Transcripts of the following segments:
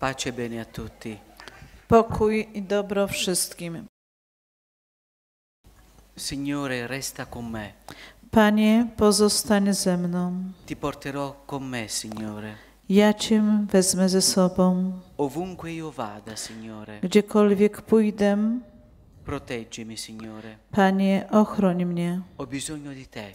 Pace e bene a tutti. Pokój i dobro wszystkim. Signore, resta con me. Panie, pozostań ze mną. Ti porterò con me, Signore. Ja Cię wezmę ze sobą. Ovunque io vada, Signore. Gdziekolwiek pójdę. Proteggimi, Signore. Panie, ochroni mnie. Ho bisogno di te.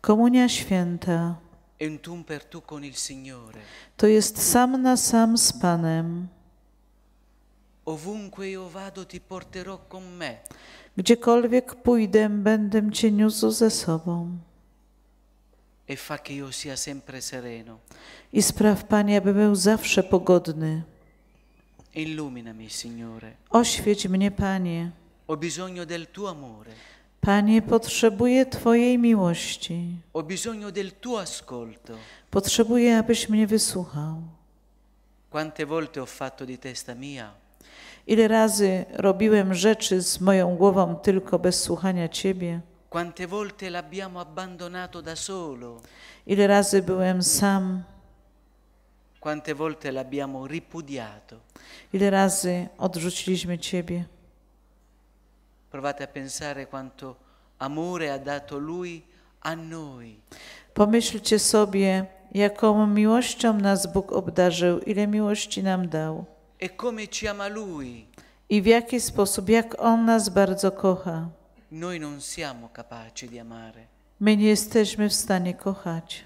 Komunia Święta to jest sam na sam z Panem. Gdziekolwiek pójdę, będę Cię niósł ze sobą. E I spraw, Panie, aby był zawsze pogodny. Oświeć mnie, Panie. Ho bisogno del tuo amore. Panie, potrzebuję Twojej miłości. Ho bisogno del tuo ascolto. Potrzebuję, abyś mnie wysłuchał. Quante volte ho fatto di testa mia. Ile razy robiłem rzeczy z moją głową tylko bez słuchania Ciebie. Quante volte l'abbiamo abbandonato da solo. Ile razy byłem sam. Quante volte l'abbiamo ripudiato. Ile razy odrzuciliśmy Ciebie. Provate a pensare quanto amore ha dato Lui a noi. Pomyślcie sobie, jaką miłością nas Bóg obdarzył, ile miłości nam dał. E come ci ama Lui. I w jaki sposób, jak On nas bardzo kocha. Noi non siamo capaci di amare. My nie jesteśmy w stanie kochać.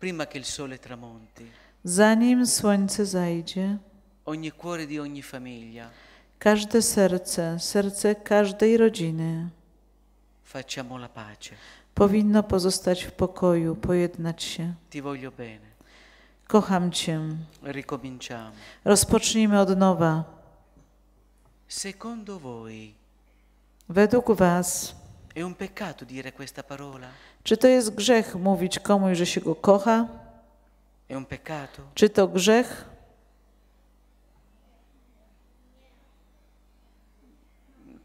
Prima che il sole tramonti. Zanim słońce zajdzie. Ogni cuore di ogni famiglia każde serce, serce każdej rodziny Facciamo la pace. powinno pozostać w pokoju, pojednać się. Ti voglio bene. Kocham Cię. Ricominciamo. Rozpocznijmy od nowa. Secondo voi Według Was è un peccato dire questa parola? Czy to jest grzech mówić komuś, że się go kocha? È un peccato? Czy to grzech?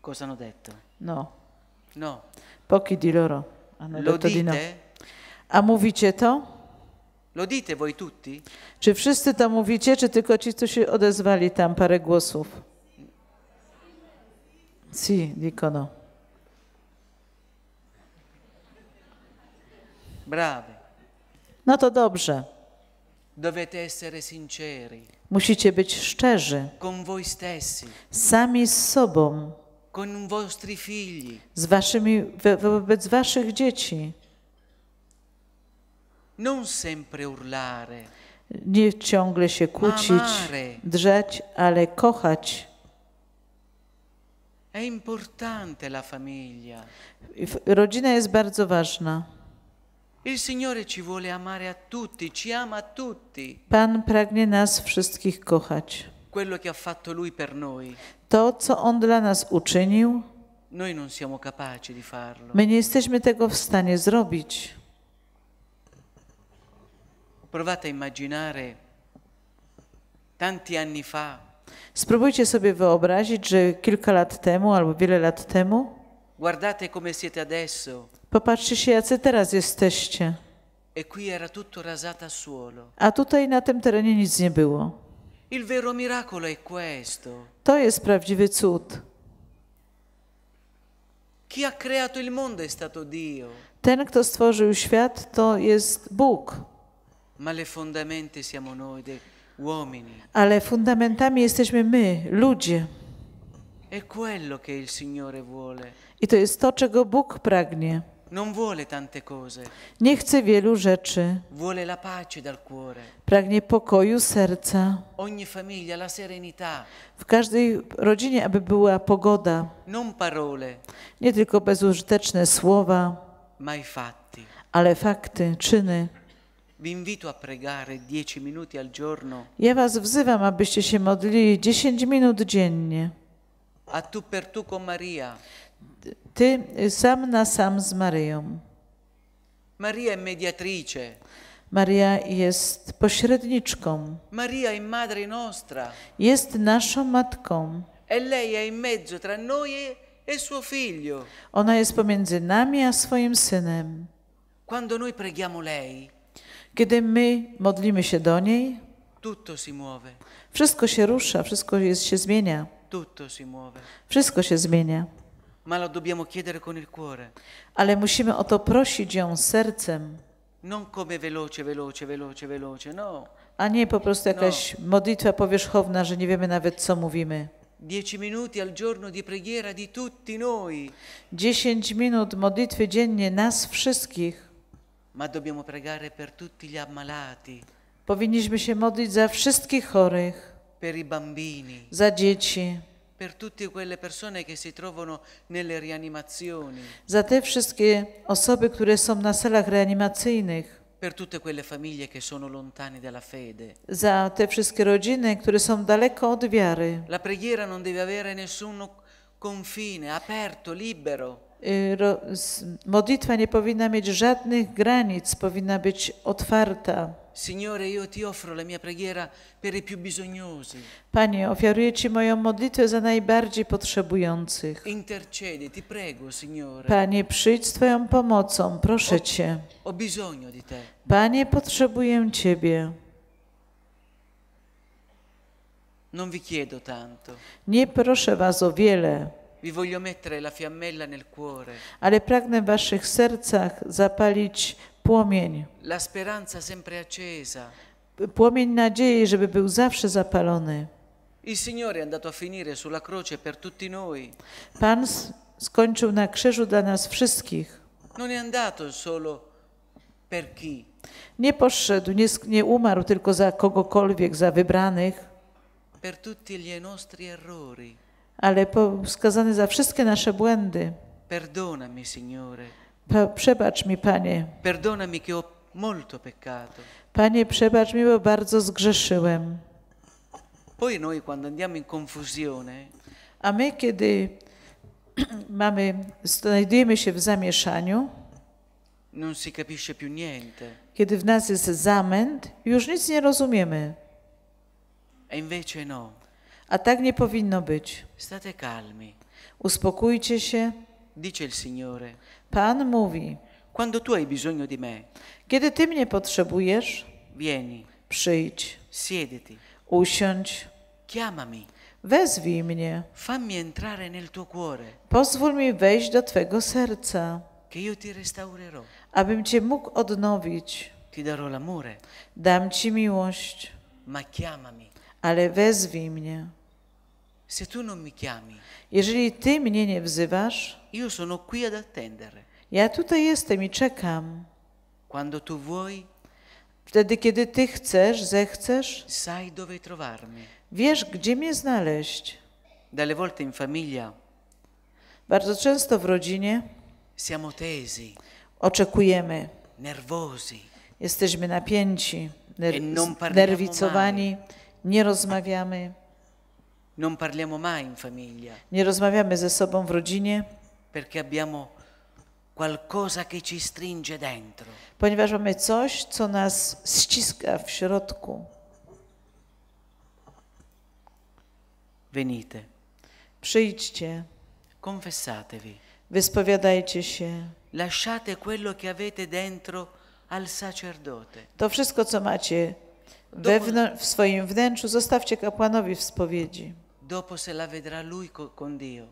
Cosa hanno detto? No. No. Pochi di loro hanno Lo detto dite? di no. A mówicie to? Lo dite voi tutti? Czy wszyscy to mówicie, czy tylko ci, co się odezwali tam, parę głosów? Sì, dicono. Brave. No to dobrze. Dovete essere sinceri. Musicie być szczerzy. Con voi stessi. Sami z sobą. Z waszymi, wobec waszych dzieci. Nie ciągle się kłócić, drzeć, ale kochać. Rodzina jest bardzo ważna. Pan pragnie nas wszystkich kochać quello che ha fatto lui per noi. To, co on dla nas uczynił, Noi non siamo capaci di farlo. my nie jesteśmy tego w stanie zrobić. Provate a immaginare tanti anni fa, Spróbujcie sobie wyobrazić, że kilka lat temu albo wiele lat temu, guardate come siete adesso popatrzcie się, jacy teraz jesteście. e qui era tutto rasato a suolo. A tutaj na tym terenie nic nie było. Il vero miracolo è questo. To jest prawdziwy cud. Chi ha creato il mondo è stato Dio. Ten, kto stworzył świat, to jest Bóg. Ma le fondamenti siamo noi, de, uomini. Ale fundamentami jesteśmy my, ludzie. È quello che il Signore vuole. I to jest to, czego Bóg pragnie. Nie chce wielu rzeczy. Pragnie pokoju serca. W każdej rodzinie, aby była pogoda. Nie tylko bezużyteczne słowa, ale fakty, czyny. Ja was wzywam, abyście się modlili 10 minut dziennie. A tu per tu con Maria ty sam na sam z Maryją. Maria è mediatrice. Maria jest pośredniczką. Maria è madre nostra. Jest naszą matką. E lei è in mezzo tra noi e, e suo figlio. Ona jest pomiędzy nami a swoim synem. Quando noi preghiamo lei. Kiedy my modlimy się do niej, tutto si muove. Wszystko się rusza, wszystko jest, się zmienia. Tutto si muove. Wszystko się zmienia ma lo dobbiamo chiedere con il cuore. Ale musimy o to prosić ją sercem. Non come veloce, veloce, veloce, veloce, no. A nie po prostu no. jakaś no. modlitwa powierzchowna, że nie wiemy nawet co mówimy. 10 minuti al giorno di preghiera di tutti noi. 10 minut modlitwy dziennie nas wszystkich. Ma dobbiamo pregare per tutti gli ammalati. Powinniśmy się modlić za wszystkich chorych. Per i bambini. Za dzieci. per tutte quelle persone che si trovano nelle rianimazioni. Za te wszystkie osoby, które są na salach reanimacyjnych. Per tutte quelle famiglie che sono lontane dalla fede. Za te wszystkie rodziny, które są daleko od wiary. La preghiera non deve avere nessun confine, aperto, libero. Y, modlitwa nie powinna mieć żadnych granic, powinna być otwarta. Signore, io ti offro la mia preghiera per i più bisognosi. Panie, ofiaruję ci moją modlitwę za najbardziej potrzebujących. Intercedi, ti prego, Signore. Panie, przyjdź z twoją pomocą, proszę o, cię. Ho bisogno di te. Panie, potrzebuję ciebie. Non vi chiedo tanto. Nie proszę was o wiele. Ale pragnę w waszych sercach zapalić płomień. La speranza sempre accesa. Płomień nadziei, żeby był zawsze zapalony. Il Signore è andato a finire sulla croce per tutti noi. Pan skończył na krzyżu dla nas wszystkich. Non è andato solo per chi. Nie poszedł, nie, nie umarł tylko za kogokolwiek, za wybranych. Per tutti gli nostri errori ale skazany za wszystkie nasze błędy. Perdonami, Signore. Pa, przebacz mi, Panie. Perdonami che ho molto peccato. Panie, przebacz mi, bo bardzo zgrzeszyłem. Poi noi quando andiamo in confusione, a my kiedy mamy znajdujemy się w zamieszaniu, non si capisce più niente. Kiedy w nas jest zamęt, już nic nie rozumiemy. E invece no. A tak nie powinno być. State calmi. Uspokójcie się. Dice il Signore. Pan mówi. Quando tu hai bisogno di me. Kiedy ty mnie potrzebujesz, vieni. Przyjdź. Siediti. Usiądź. Chiamami. Wezwij mnie. Fammi entrare nel tuo cuore. Pozwól mi wejść do twego serca. Che io ti restaurerò. Abym cię mógł odnowić. Ti darò l'amore. Dam ci miłość. Ma chiamami. Ale wezwij mnie jeżeli ty mnie nie wzywasz, ja tutaj jestem i czekam. wtedy kiedy ty chcesz, zechcesz, Wiesz, gdzie mnie znaleźć. Dalle volte in famiglia. Bardzo często w rodzinie siamo tesi. Oczekujemy. Nervosi. Jesteśmy napięci, ner e nerwicowani, nie rozmawiamy. Non parliamo mai in famiglia. Nie rozmawiamy ze sobą w rodzinie. Perché abbiamo qualcosa che ci stringe dentro. Ponieważ mamy coś, co nas ściska w środku. Venite. Przyjdźcie. Confessatevi. Wyspowiadajcie się. Lasciate quello che avete dentro al sacerdote. To wszystko, co macie w swoim wnętrzu, zostawcie kapłanowi w spowiedzi. Dopo se la vedrà lui con Dio.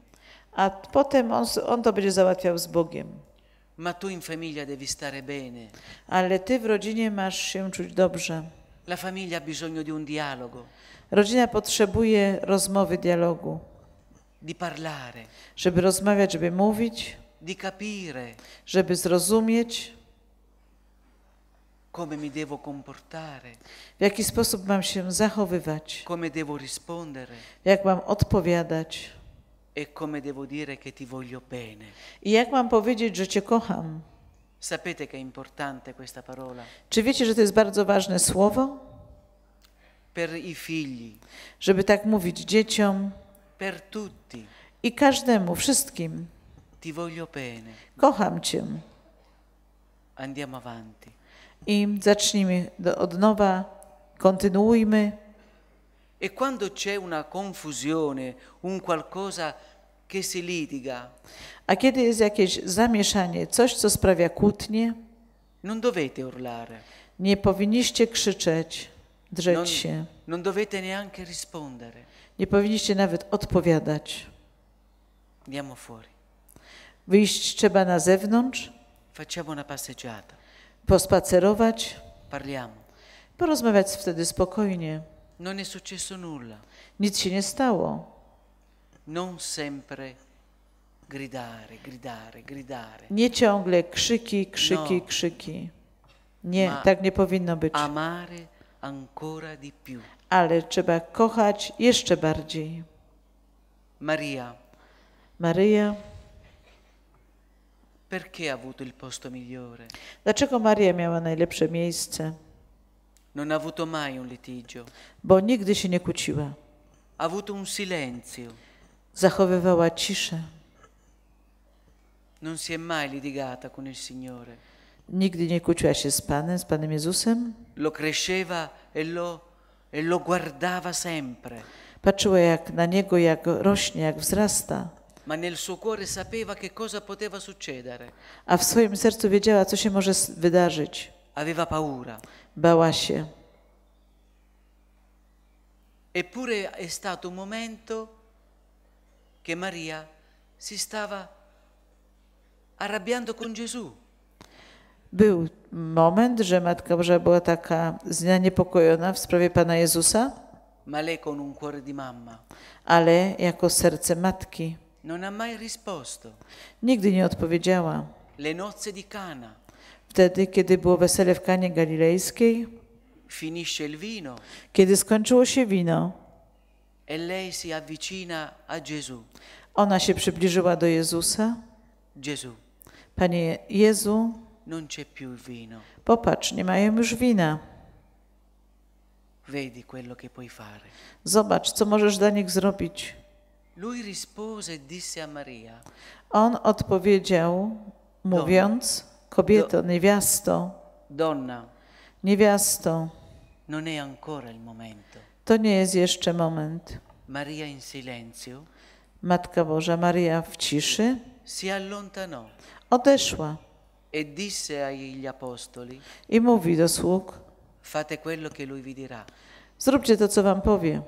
A potem on, on to będzie załatwiał z Bogiem. Ma tu in famiglia devi stare bene. Ale ty w rodzinie masz się czuć dobrze. La famiglia ha bisogno di un dialogo. Rodzina potrzebuje rozmowy, dialogu. Di parlare. Żeby rozmawiać, żeby mówić. Di capire. Żeby zrozumieć. Come mi devo comportare? w jaki sposób mam się zachowywać, Come devo rispondere? jak mam odpowiadać E come devo dire che ti voglio bene? i jak mam powiedzieć, że Cię kocham. Sapete che è importante questa parola. Czy wiecie, że to jest bardzo ważne słowo? Per i figli. Żeby tak mówić dzieciom. Per tutti. I każdemu, wszystkim. Ti voglio bene. Kocham cię. Andiamo avanti. I zacznijmy od nowa, kontynuujmy. E quando c'è una confusione, un qualcosa che si litiga. A kiedy jest jakieś zamieszanie, coś co sprawia kłótnie, non dovete urlare. Nie powinniście krzyczeć, drzeć non, się. Non dovete neanche rispondere. Nie powinniście nawet odpowiadać. Andiamo fuori. Wyjść trzeba na zewnątrz. Facciamo una passeggiata pospacerować. Parliamo. Porozmawiać wtedy spokojnie. Non è successo nulla. Nic się nie stało. Non sempre gridare, gridare, gridare. Nie ciągle krzyki, krzyki, no. krzyki. Nie, Ma tak nie powinno być. Amare ancora di più. Ale trzeba kochać jeszcze bardziej. Maria. Maria. Perché ha avuto il posto migliore? Dlaczego Maria miała najlepsze miejsce? Non ha avuto mai un litigio. Bo nigdy się nie kłóciła. Ha avuto un silenzio. Zachowywała ciszę. Non si è mai litigata con il Signore. Nigdy nie kłóciła się z Panem, z Panem Jezusem. Lo cresceva e lo, e lo guardava sempre. Patrzyła jak na Niego, jak rośnie, jak wzrasta ma nel suo cuore sapeva che cosa poteva succedere. A w swoim sercu wiedziała, co się może wydarzyć. Aveva paura. Bała się. Eppure è stato un momento che Maria si stava arrabbiando con Gesù. Był moment, że Matka Boża była taka zniepokojona w sprawie Pana Jezusa, ma lei con un cuore di mamma. ale jako serce matki. Non ha mai risposto. Nigdy nie odpowiedziała. Le nozze di Cana. Wtedy, kiedy było wesele w Kanie Galilejskiej, Finisce il vino. kiedy skończyło się wino, E lei si avvicina a Gesù. ona się przybliżyła do Jezusa. Gesù, Panie Jezu, non c'è più il vino. popatrz, nie mają już wina. Vedi quello che puoi fare. Zobacz, co możesz dla nich zrobić. Lui rispose e disse a Maria. On odpowiedział, mówiąc, kobieto, niewiasto, donna, niewiasto, non è ancora il momento. To nie jest jeszcze moment. Maria in silenzio. Matka Boża Maria w ciszy si allontanò. Odeszła. E disse agli apostoli. I mówi do sług. Fate quello che lui vi dirà. Zróbcie to, co wam powie.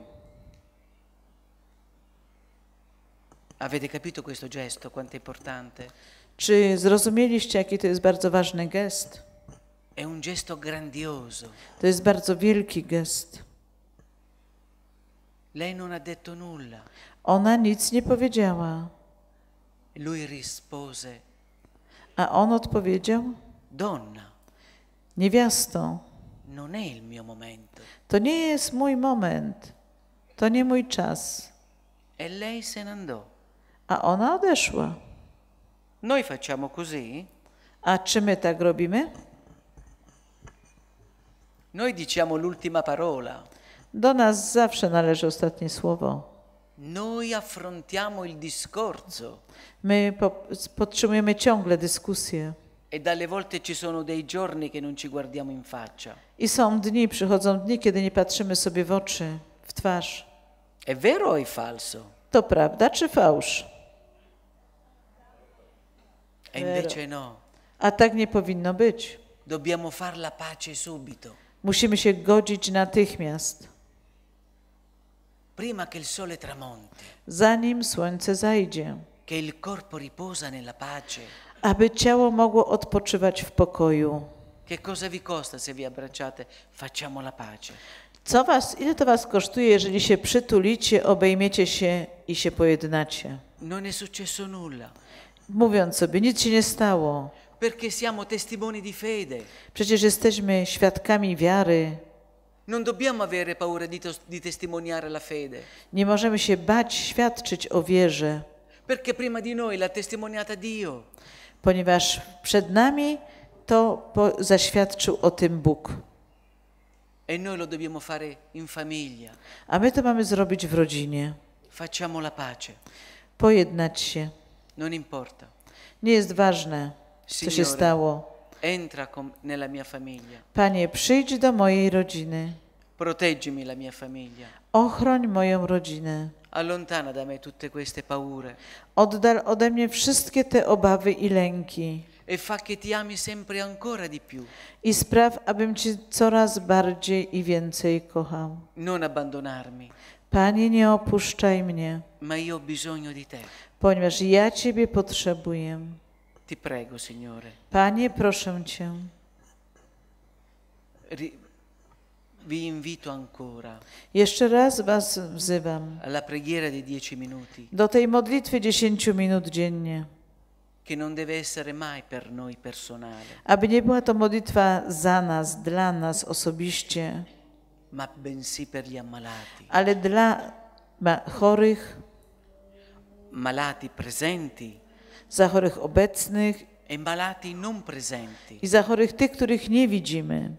Avete capito questo gesto, quanto è importante? Czy zrozumieliście, jaki to jest bardzo ważny gest? È un gesto grandioso. To jest bardzo wielki gest. Lei non ha detto nulla. Ona nic nie powiedziała. Lui rispose. A on odpowiedział: Donna. Niewiasto. Non è il mio momento. To nie jest mój moment. To nie mój czas. E lei se ne andò. A ona odeszła. Noi facciamo così? A czy my tak robimy? Noi diciamo l'ultima parola. Do nas zawsze należy ostatnie słowo. Noi affrontiamo il discorso. My po, podtrzymujemy ciągle dyskusję. E dalle volte ci sono dei giorni che non ci guardiamo in faccia. I są dni, przychodzą dni, kiedy nie patrzymy sobie w oczy, w twarz. È vero o è falso? To prawda czy fałsz? E invece no. A tak nie powinno być. Dobbiamo far la pace subito. Musimy się godzić natychmiast. Prima che il sole tramonti. Zanim słońce zajdzie. Che il corpo riposa nella pace. Aby ciało mogło odpoczywać w pokoju. Che cosa vi costa se vi abbracciate? Facciamo la pace. Co was, ile to was kosztuje, jeżeli się przytulicie, obejmiecie się i się pojednacie? Non è successo nulla mówiąc sobie, nic się nie stało. Perché siamo testimoni di fede. Przecież jesteśmy świadkami wiary. Non dobbiamo avere paura di, di testimoniare la fede. Nie możemy się bać świadczyć o wierze. Perché prima di noi la testimoniata Dio. Ponieważ przed nami to zaświadczył o tym Bóg. E noi lo dobbiamo fare in famiglia. A my to mamy zrobić w rodzinie. Facciamo la pace. Pojednać się. Non importa. Nie jest ważne, Signore, co się stało. Entra con, nella mia famiglia. Panie, przyjdź do mojej rodziny. Proteggimi la mia famiglia. Ochroń moją rodzinę. Allontana da me tutte queste paure. Oddal ode mnie wszystkie te obawy i lęki. E fa che ti ami sempre ancora di più. I spraw, abym Cię coraz bardziej i więcej kochał. Non abbandonarmi. Panie, nie opuszczaj mnie. Ma io bisogno di te. Ponieważ ja Ciebie potrzebuję. Ti prego, Signore. Panie, proszę Cię. Ri vi invito ancora. Jeszcze raz Was wzywam. Alla preghiera di 10 minuti. Do tej modlitwy dziesięciu minut dziennie. Che non deve essere mai per noi personale. Aby nie była to modlitwa za nas, dla nas osobiście ale dla chorych, malati presenti, za chorych obecnych e malati non presenti. i za chorych tych, których nie widzimy.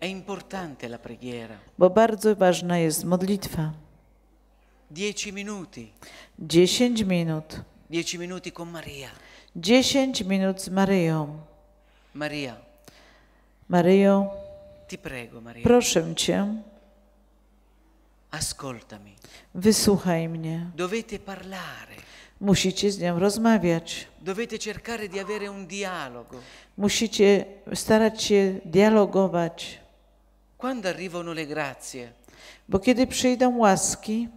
È importante la preghiera. Bo bardzo ważna jest modlitwa. 10 minuti. 10 minut. 10 minuti con Maria. 10 minut z Maryją. Maria. Maryjo. Ti prego, Maria. Proszę cię. Ascoltami. Wysłuchaj mnie. Dovete parlare. Musicie z nią rozmawiać. Dovete cercare di avere un dialogo. Musicie starać się dialogować. Quando arrivano le grazie? Bo kiedy przyjdą łaski,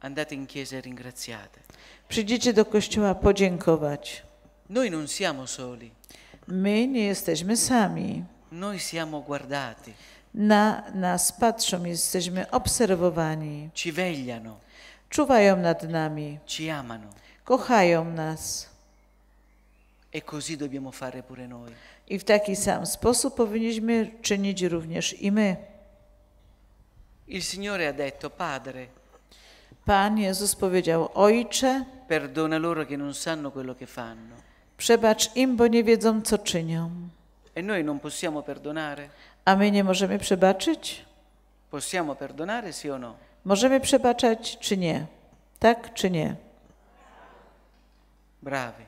andate in chiesa e ringraziate. Przyjdziecie do kościoła podziękować. Noi non siamo soli. My nie jesteśmy sami. Noi siamo guardati na nas patrzą, jesteśmy obserwowani. Ci vegliano. Czuwają nad nami. Ci amano. Kochają nas. E così dobbiamo fare pure noi. I w taki sam sposób powinniśmy czynić również i my. Il Signore ha detto, Padre, Pan Jezus powiedział, Ojcze, perdona loro che non sanno quello che fanno. Przebacz im, bo nie wiedzą, co czynią. E noi non possiamo perdonare? A my nie możemy przebaczyć? Possiamo perdonare sì o no? Możemy przebaczać czy nie? Tak czy nie? Bravi.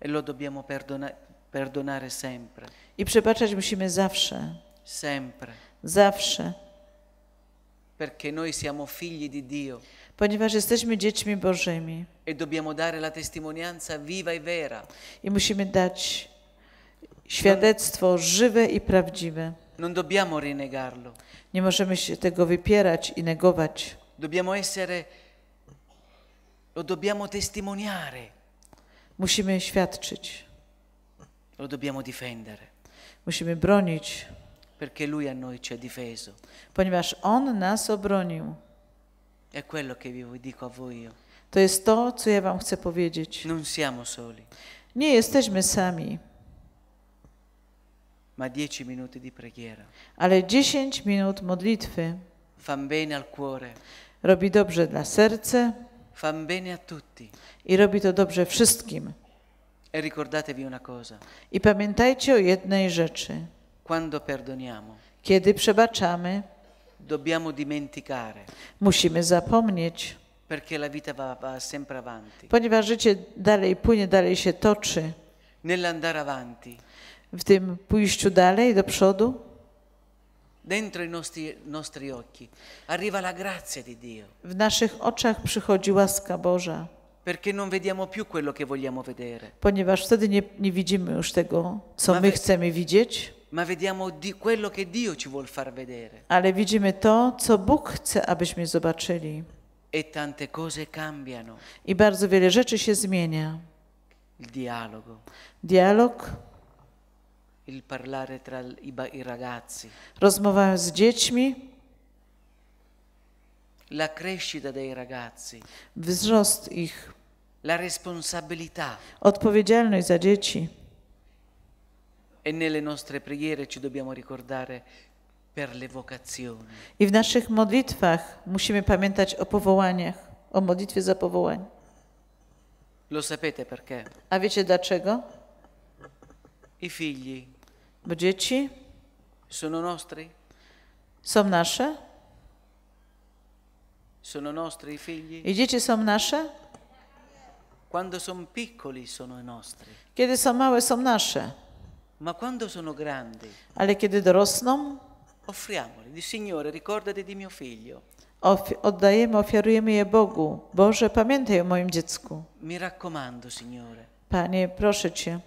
E lo dobbiamo perdona perdonare sempre. I przebaczać musimy zawsze. Sempre. Zawsze. Perché noi siamo figli di Dio. Ponieważ jesteśmy dziećmi Bożymi. E dobbiamo dare la testimonianza viva e vera. I musimy dać świadectwo żywe i prawdziwe. Non dobbiamo rinegarlo. Nie możemy się tego wypierać i negować. Dobbiamo essere lo dobbiamo testimoniare. Musimy świadczyć. Lo dobbiamo difendere. Musimy bronić. Perché lui a noi ci ha difeso. Ponieważ on nas obronił. È quello che vi dico a voi io. To jest to, co ja wam chcę powiedzieć. Non siamo soli. Nie jesteśmy sami ma 10 minuti di preghiera. Ale 10 minut modlitwy fan bene al cuore. Robi dobrze dla serca. Fan bene a tutti. I robi to dobrze wszystkim. E ricordatevi una cosa. I pamiętajcie o jednej rzeczy. Quando perdoniamo. Kiedy przebaczamy, dobbiamo dimenticare. Musimy zapomnieć. Perché la vita va, va sempre avanti. Ponieważ życie dalej płynie, dalej się toczy. Nell'andare avanti w tym pójściu dalej, do przodu. Dentro i nostri, nostri occhi arriva la grazia di Dio. W naszych oczach przychodzi łaska Boża. Perché non vediamo più quello che vogliamo vedere. Ponieważ wtedy nie, nie widzimy już tego, co ma my chcemy widzieć. Ma vediamo di quello che Dio ci vuol far vedere. Ale widzimy to, co Bóg chce, abyśmy zobaczyli. E tante cose cambiano. I bardzo wiele rzeczy się zmienia. Il dialogo. Dialog il parlare tra i ragazzi. Rozmawiałem z dziećmi. La crescita dei ragazzi. Wzrost ich. La responsabilità. Odpowiedzialność za dzieci. E nelle nostre preghiere ci dobbiamo ricordare per le vocazioni. I w naszych modlitwach musimy pamiętać o powołaniach, o modlitwie za powołanie. Lo sapete perché? A wiecie dlaczego? I figli bo dzieci sono nostri? Są nasze? Sono nostri i figli? I dzieci są nasze? Quando sono piccoli sono nostri. Kiedy są małe są nasze. Ma quando sono grandi? Ale kiedy dorosną? Offriamoli, Signore, ricordati di mio figlio. oddajemy, ofiarujemy je Bogu. Boże, pamiętaj o moim dziecku. Mi raccomando, Signore. Panie, proszę Cię.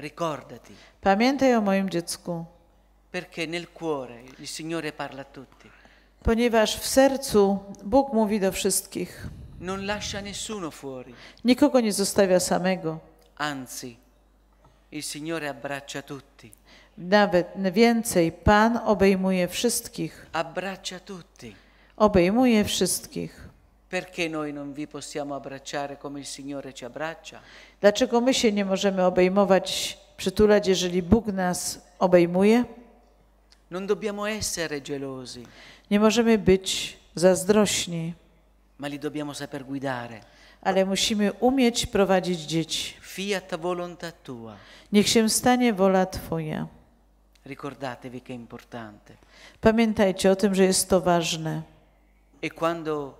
Ricordati. Pamiętaj o moim dziecku. Perché nel cuore il Signore parla a tutti. Ponieważ w sercu Bóg mówi do wszystkich. Non lascia nessuno fuori. Nikogo nie zostawia samego. Anzi, il Signore abbraccia tutti. Nawet więcej, Pan obejmuje wszystkich. Abbraccia tutti. Obejmuje wszystkich. Perché noi non vi possiamo abbracciare come il Signore ci abbraccia? Dlaczego my się nie możemy obejmować, przytulać, jeżeli Bóg nas obejmuje? Non dobbiamo essere gelosi, Nie możemy być zazdrośni, ma li dobbiamo saper guidare. ale musimy umieć prowadzić dzieci. Fiat volontà tua. Niech się stanie wola Twoja. Ricordatevi che è importante. Pamiętajcie o tym, że jest to ważne. E quando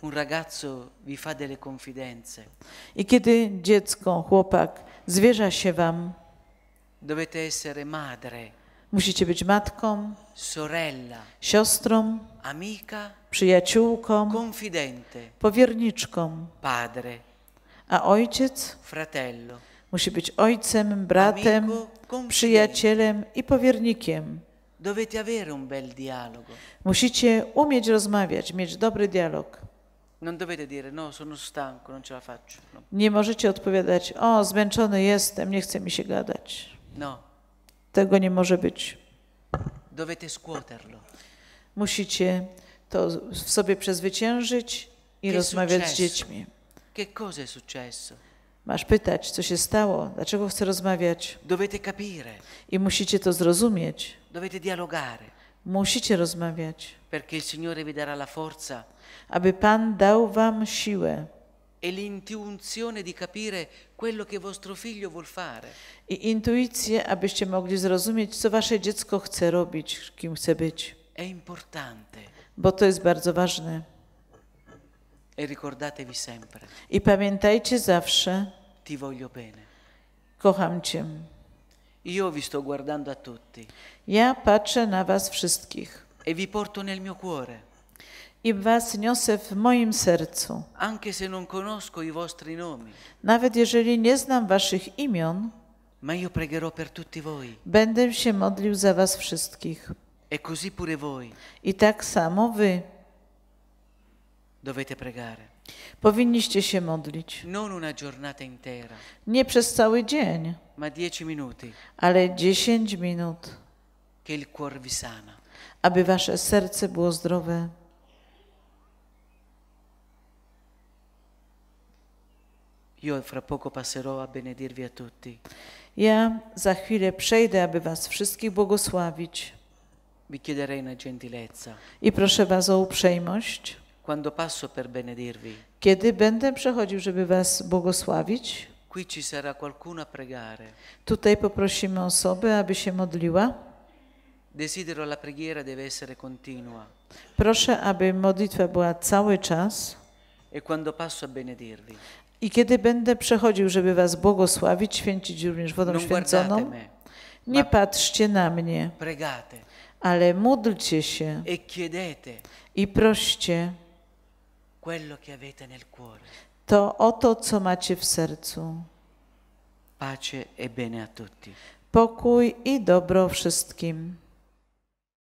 un ragazzo vi fa delle confidenze. I kiedy dziecko, chłopak zwierza się wam, dovete essere madre, musicie być matką, sorella, siostrą, amica, przyjaciółką, confidente, powierniczką, padre, a ojciec, fratello, musi być ojcem, bratem, amico, przyjacielem i powiernikiem. Dovete avere un bel dialogo. Musicie umieć rozmawiać, mieć dobry dialog. Nie możecie odpowiadać, o, zmęczony jestem, nie chce mi się gadać. No. Tego nie może być. Dovete scuoterlo. Musicie to w sobie przezwyciężyć i che rozmawiać successo? z dziećmi. Che cosa è successo? Masz pytać, co się stało, dlaczego chcę rozmawiać. Dovete capire. I musicie to zrozumieć. Dovete dialogare. Musicie rozmawiać. Perché il Signore vi darà la forza. Aby Pan dał wam siłę. E l'intuizione di capire quello che vostro figlio vuol fare. I intuicję, abyście mogli zrozumieć, co wasze dziecko chce robić, kim chce być. È importante. Bo to jest bardzo ważne. E ricordatevi sempre. I pamiętajcie zawsze. Ti voglio bene. Kocham cię. Io vi sto guardando a tutti. Ja patrzę na was wszystkich. E vi porto nel mio cuore. I was niosę w moim sercu. Anche se non conosco i vostri nomi. Nawet jeżeli nie znam waszych imion. Ma io pregherò per tutti voi. Będę się modlił za was wszystkich. E così pure voi. I tak samo wy. Dovete pregare. Powinniście się modlić. Non una giornata intera, Nie przez cały dzień, ma dieci minuti ale 10 minut, che il cuor vi sana. aby wasze serce było zdrowe. Io fra poco passerò a benedirvi a tutti. Ja za chwilę przejdę, aby was wszystkich błogosławić. Vi chiederei una gentilezza. I proszę was o uprzejmość. Quando passo per benedirvi, kiedy będę przechodził, żeby was błogosławić, qui ci sarà qualcuno a pregare. Tutaj poprosimy osobę, aby się modliła. Desidero la preghiera deve essere continua. Proszę, aby modlitwa była cały czas. E quando passo a benedirvi. I kiedy będę przechodził, żeby was błogosławić, święcić również wodą non święconą, me, nie patrzcie na mnie, pregate, ale módlcie się e i proście quello che avete nel cuore. To o to, co macie w sercu. Pace e bene a tutti. Pokój i dobro wszystkim.